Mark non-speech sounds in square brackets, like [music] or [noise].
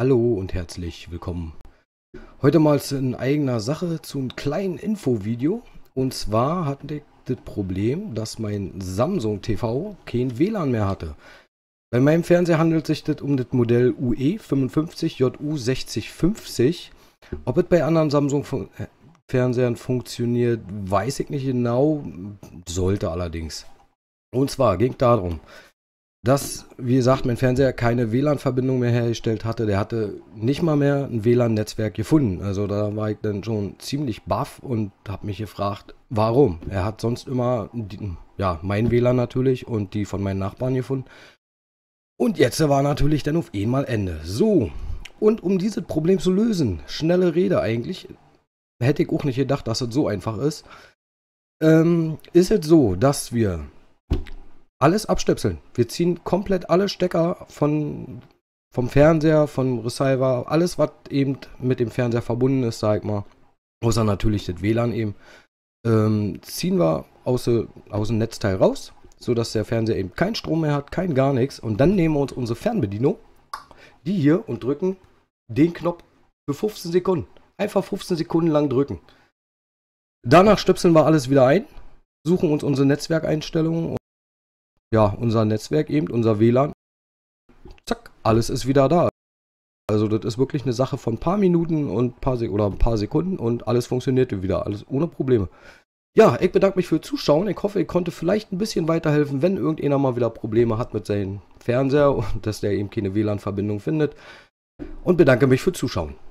Hallo und herzlich willkommen. Heute mal in eigener Sache zu einem kleinen Infovideo. Und zwar hatte ich das Problem, dass mein Samsung TV kein WLAN mehr hatte. Bei meinem Fernseher handelt sich das um das Modell UE 55 JU 6050. Ob es bei anderen Samsung fun äh, Fernsehern funktioniert, weiß ich nicht genau, sollte allerdings. Und zwar ging darum, dass, wie gesagt, mein Fernseher keine WLAN-Verbindung mehr hergestellt hatte. Der hatte nicht mal mehr ein WLAN-Netzwerk gefunden. Also da war ich dann schon ziemlich baff und habe mich gefragt, warum? Er hat sonst immer, die, ja, mein WLAN natürlich und die von meinen Nachbarn gefunden. Und jetzt war natürlich dann auf einmal Ende. So, und um dieses Problem zu lösen, schnelle Rede eigentlich, hätte ich auch nicht gedacht, dass es so einfach ist, ähm, ist es so, dass wir alles abstöpseln. Wir ziehen komplett alle Stecker von, vom Fernseher, vom Receiver, alles, was eben mit dem Fernseher verbunden ist, sag ich mal. Außer natürlich das WLAN eben. Ähm, ziehen wir aus, aus dem Netzteil raus, sodass der Fernseher eben keinen Strom mehr hat, kein gar nichts. Und dann nehmen wir uns unsere Fernbedienung, die hier, und drücken den Knopf für 15 Sekunden. Einfach 15 Sekunden lang drücken. Danach stöpseln wir alles wieder ein, suchen uns unsere Netzwerkeinstellungen ja, unser Netzwerk eben, unser WLAN, zack, alles ist wieder da. Also das ist wirklich eine Sache von ein paar Minuten und paar oder ein paar Sekunden und alles funktioniert wieder, alles ohne Probleme. Ja, ich bedanke mich für Zuschauen. Ich hoffe, ich konnte vielleicht ein bisschen weiterhelfen, wenn irgendjemand mal wieder Probleme hat mit seinem Fernseher und [laughs] dass der eben keine WLAN-Verbindung findet. Und bedanke mich für Zuschauen.